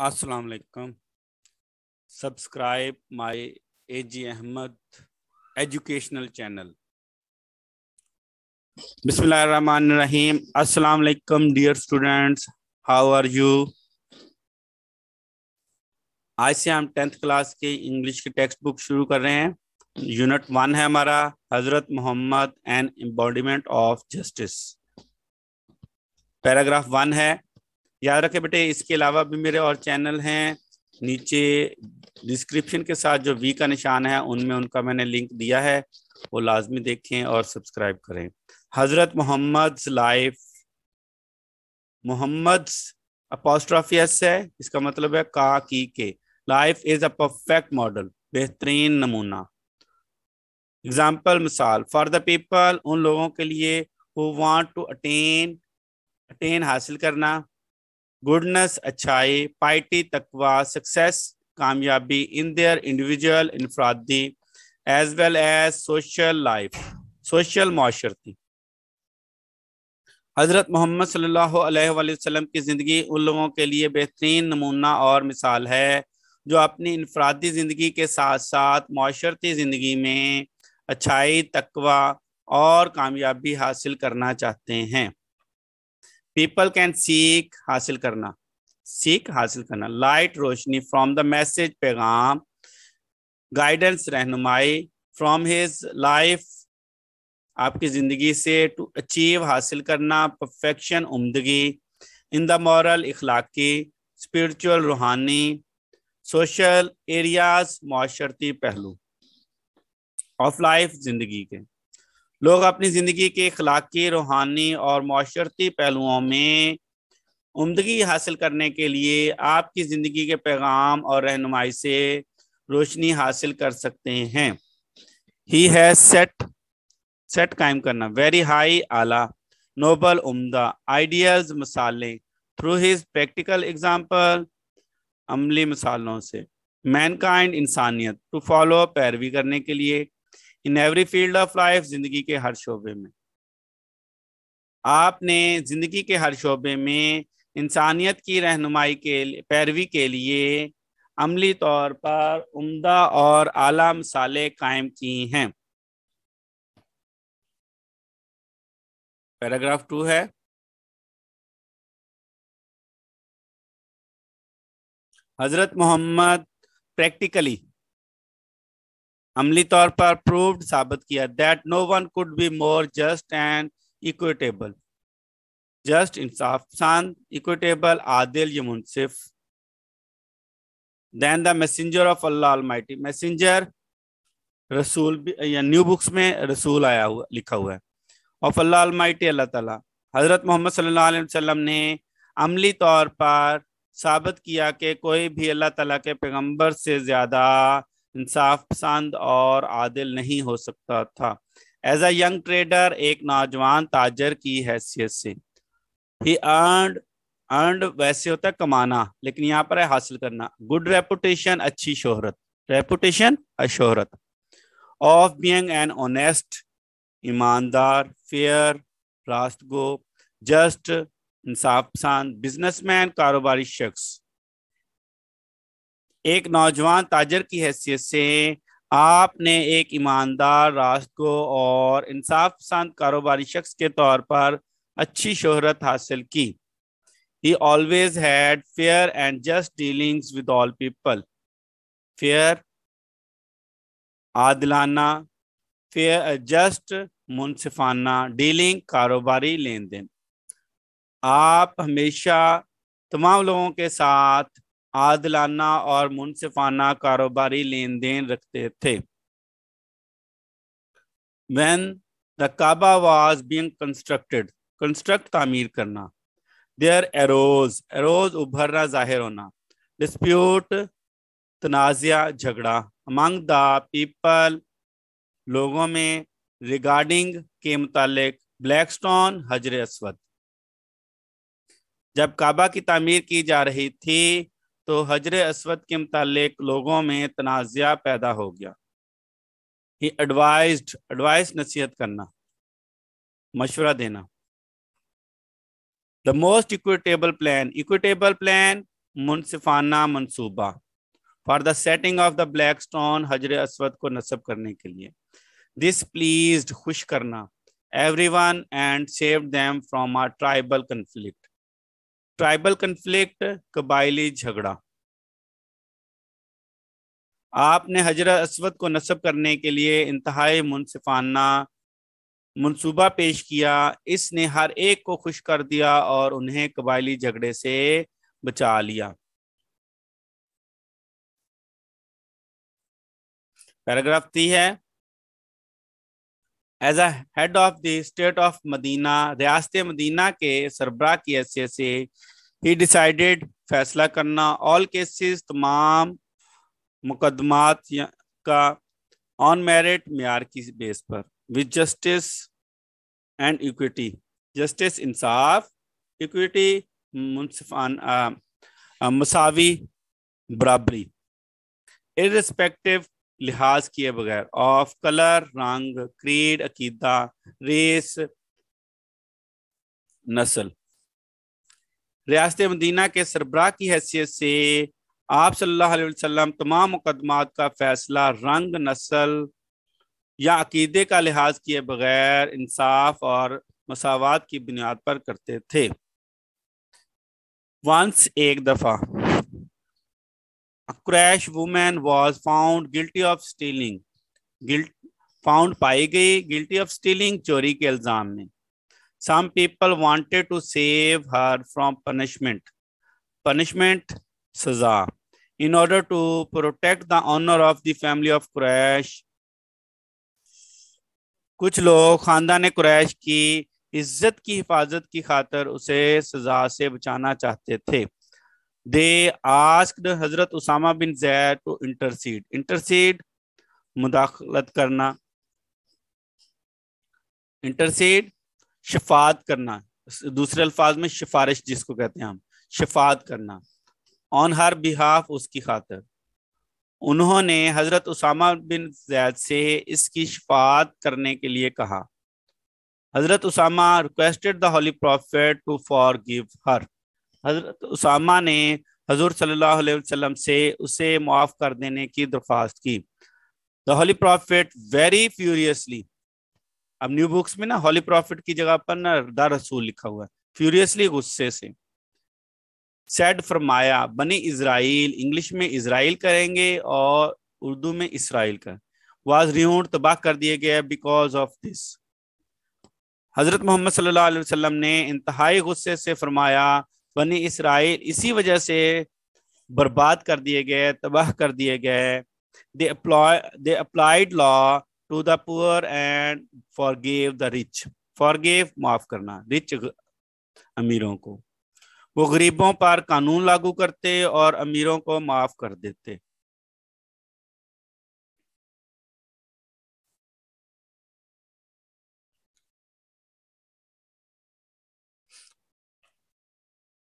अस्सलाम वालेकुम subscribe my A G Ahmad educational channel बिस्मिल्लाहिर्रहमानिर्रहीम अस्सलाम वालेकुम dear students how are you आज से हम टेंथ क्लास के इंग्लिश की टेक्स्ट बुक शुरू कर रहे हैं यूनिट वन है हमारा हजरत Muhammad and embodiment of justice paragraph one है याद रखें बेटे इसके अलावा भी मेरे और चैनल हैं नीचे डिस्क्रिप्शन के साथ जो वी का निशान है उनमें उनका मैंने लिंक दिया है वो लाजमी देखें और सब्सक्राइब करें हज़रत मोहम्मद लाइफ मोहम्मद एस है इसका मतलब है का की के life is a perfect model बेहतरीन नमूना एग्जाम्पल मिसाल फॉर द पीपल उन लोगों के लिए who want to attain attain हासिल करना गुडनेस अच्छाई पाइटी तकवा सक्सेस कामयाबी इन देयर इंडिविजुअल इनफरादी as well as social life social माशरती हज़रत मोहम्मद सल्लल्लाहु अलैहि वसल्लम की ज़िंदगी उन लोगों के लिए बेहतरीन नमूना और मिसाल है जो अपनी इनफरादी ज़िंदगी के साथ साथ माशरती ज़िंदगी में अच्छाई तकवा और कामयाबी हासिल करना चाहते हैं पीपल कैन सीख हासिल करना सीख हासिल करना लाइट रोशनी फ्रॉम द मैसेज पैगाम गाइडेंस रहनुमाई फ्रॉम हिज लाइफ आपकी ज़िंदगी से टू अचीव हासिल करना परफेक्शन उमदगी इन द मॉरल इखलाकी स्पिरिचुअल रूहानी सोशल एरियाज माशरती पहलू ऑफ लाइफ ज़िंदगी के लोग अपनी ज़िंदगी के अखलाकी रूहानी और माशरती पहलुओं में उमदगी हासिल करने के लिए आपकी ज़िंदगी के पैगाम और रहनुमाई से रोशनी हासिल कर सकते हैं ही है सेट सेट कायम करना वेरी हाई आला नोबल उम्दा आइडियाज मसाले थ्रू हिज प्रैक्टिकल एग्जाम्पल अमली मसालों से मैनकाइंड इंसानियत टू फॉलो पैरवी करने के लिए in every field of life जिंदगी के हर शोबे में आपने जिंदगी के हर शोबे में इंसानियत की रहनुमाई के पैरवी के लिए अमली तौर पर उम्दा और आला मिसालें कायम की हैं पैराग्राफ टू है हजरत मोहम्मद प्रैक्टिकली अमली तौर पर प्रूव्ड साबित किया that no one could be more just and equitable just इंसाफ शांत इक्विटेबल आदिल या मुनसिफ than the messenger of Allah almighty messenger रसूल या न्यू बुक्स में रसूल आया हुआ लिखा हुआ है ऑफ अल्लाह अलमाइटी अल्लाह ताला हज़रत मोहम्मद सल्लाम ने अमली तौर पर साबित किया कि कोई भी अल्लाह ताला के पैगंबर से ज़्यादा इंसाफ पसंद और आदिल नहीं हो सकता था एज अ यंग ट्रेडर एक नौजवान ताजर की हैसियत से ही अर्ड अर्ड वैसे होता है कमाना लेकिन यहाँ पर है हासिल करना गुड रेपुटेशन अच्छी शोहरत रेपुटेशन शोहरत ऑफ बींग एन ऑनेस्ट ईमानदार फेयर गो जस्ट इंसाफ पसंद बिजनेसमैन कारोबारी शख्स एक नौजवान ताजर की हैसियत से आपने एक ईमानदार राष्ट्र को और इंसाफ पसंद कारोबारी शख्स के तौर पर अच्छी शोहरत हासिल की he always had fair and just dealings with all people fair आदलाना फेयर जस्ट मुनसिफाना डीलिंग कारोबारी लेन देन आप हमेशा तमाम लोगों के साथ आदलाना और मुनसिफाना कारोबारी लेन देन रखते थे when the Kaaba was being constructed construct तामीर करना देयर एरोज एरोज उभरना जाहिर होना डिस्प्यूट तनाजिया झगड़ा अमंग द पीपल लोगों में रिगार्डिंग के मुतालिक ब्लैक स्टोन हजर असवद जब काबा की तामीर की जा रही थी तो हजर असवद के मुतालिक लोगों में तनाज़ पैदा हो गया ही एडवाइज एडवाइस नसीहत करना मशवरा देना the most equitable plan equitable plan मुनसिफाना मनसूबा for the setting of the black stone हजर असवद को नस्ब करने के लिए दिस प्लीज खुश करना everyone and save them from our tribal conflict tribal conflict कबायली झगड़ा आपने हजरत असवद को नस्ब करने के लिए इंतहाई मुनसिफाना मनसूबा पेश किया इसने हर एक को खुश कर दिया और उन्हें कबायली झगड़े से बचा लिया पैराग्राफ ती है as a head of the state of Medina रियासत मदीना के सरबरा की हैसियत से ही डिसाइडेड फैसला करना ऑल केसेस तमाम मुकदमात का ऑन मेरिट मैार की बेस पर with justice and equity justice इंसाफ इक्विटी मुनफान मसावी बराबरी इरिस्पेक्टिव लिहाज किए बगैर ऑफ कलर रंग क्रीड अकीदा रेस नस्ल रियासत मदीना के सरबराह की हैसियत से आप सल्लल्लाहु अलैहि वसल्लम तमाम मुकदमात का फैसला रंग नस्ल या अकीदे का लिहाज किए बगैर इंसाफ और मसावत की बुनियाद पर करते थे वंस एक दफ़ा Quraish women was found guilty of stealing guilt found पाई गई गिल्टी ऑफ स्टीलिंग चोरी के इल्जाम में some people wanted to save her from punishment punishment सजा in order to protect the honour of the family of Quraish कुछ लोग खानदान क्रैश की इज्जत की हिफाजत की खातर उसे सजा से बचाना चाहते थे दे asked हजरत Usama bin Zaid to intercede intercede मुदाखलत करना इंटरसीड शफात करना दूसरे अल्फाज में सिफारिश जिसको कहते हैं हम शफात करना ऑन हर बिहाफ उसकी खातर उन्होंने हजरत उसामा बिन जैद से इसकी शफात करने के लिए कहा हजरत Usama requested the holy prophet to forgive her हजरत उसामा ने हजूर सल्लल्लाहु अलैहि वसल्लम से उसे मुआफ़ कर देने की दरख्वास्त की the holy prophet very furiously अब न्यू बुक्स में ना हॉली प्रॉफिट की जगह पर ना द रसूल लिखा हुआ है फ्यूरियसली गुस्से से सेड फरमाया बनी इसराइल इंग्लिश में इसराइल करेंगे और उर्दू में इसराइल का वाज रिहूड तबाह कर दिए गए बिकॉज ऑफ दिस हज़रत मोहम्मद सल्लल्लाहु अलैहि वसल्लम ने इंतहाई गुस्से से फरमाया बनी इसराइल इसी वजह से बर्बाद कर दिए गए तबाह कर दिए गए they apply they applied law to the poor and forgave the rich forgave माफ करना रिच अमीरों को वो गरीबों पर कानून लागू करते और अमीरों को माफ कर देते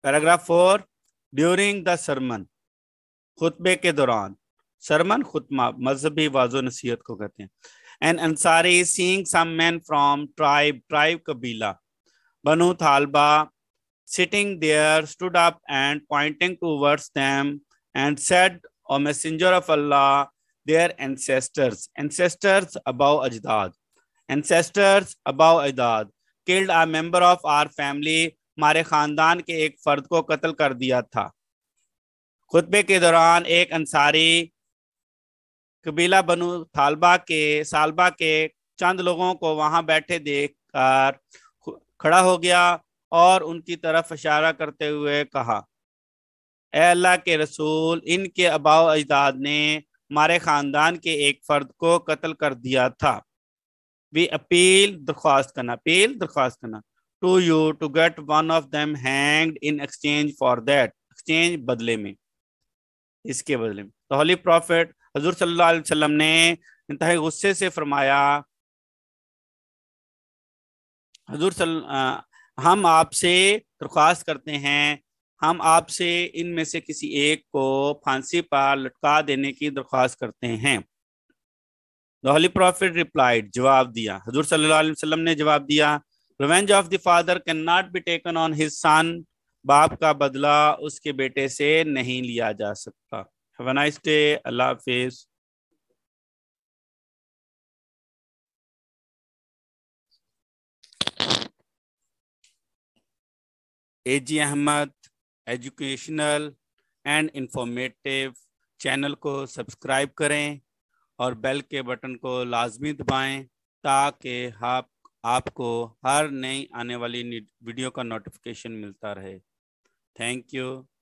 paragraph four during the sermon खुतबे के दौरान सरमन खुतमा मजहबी वाजो नसीहत को कहते हैं an Ansari seeing some man from tribe tribe कबीला Banu Thalaba sitting there stood up and pointing towards them and said O messenger of Allah their ancestors ancestors अबाउ अजदाद एनसेस्टर्स अबाउ अजदाद killed a member of our family हमारे ख़ानदान के एक फ़र्द को कत्ल कर दिया था खुतबे के दौरान एक अंसारी कबीला बनु थालबा के सालबा के चंद लोगों को वहां बैठे देख कर खड़ा हो गया और उनकी तरफ इशारा करते हुए कहा अल्लाह के रसूल इनके अबाव अजदाद ने हमारे ख़ानदान के एक फ़र्द को कत्ल कर दिया था भी अपील दरख्वास्त करना अपील दरख्वास्त करना to you to get one of them hanged in exchange for that exchange बदले में इसके बदले में तो होली प्रॉफिट हजूर सल्लल्लाहु ने इंतहा गुस्से से फरमाया हजूर सल हम आपसे दरख्वास्त करते हैं हम आपसे इनमें से किसी एक को फांसी पर लटका देने की दरख्वास्त करते हैं द प्रॉफिट रिप्लाइड जवाब दिया हजूर सल्लाम ने जवाब दिया revenge of the father cannot be taken on his son बाप का बदला उसके बेटे से नहीं लिया जा सकता हैव नाइस डे अल्लाह हाफिज़ A G Ahmad educational and informative channel को सब्सक्राइब करें और बेल के बटन को लाजमी दबाएं ताकि आप आपको हर नई आने वाली वीडियो का नोटिफिकेशन मिलता रहे थैंक यू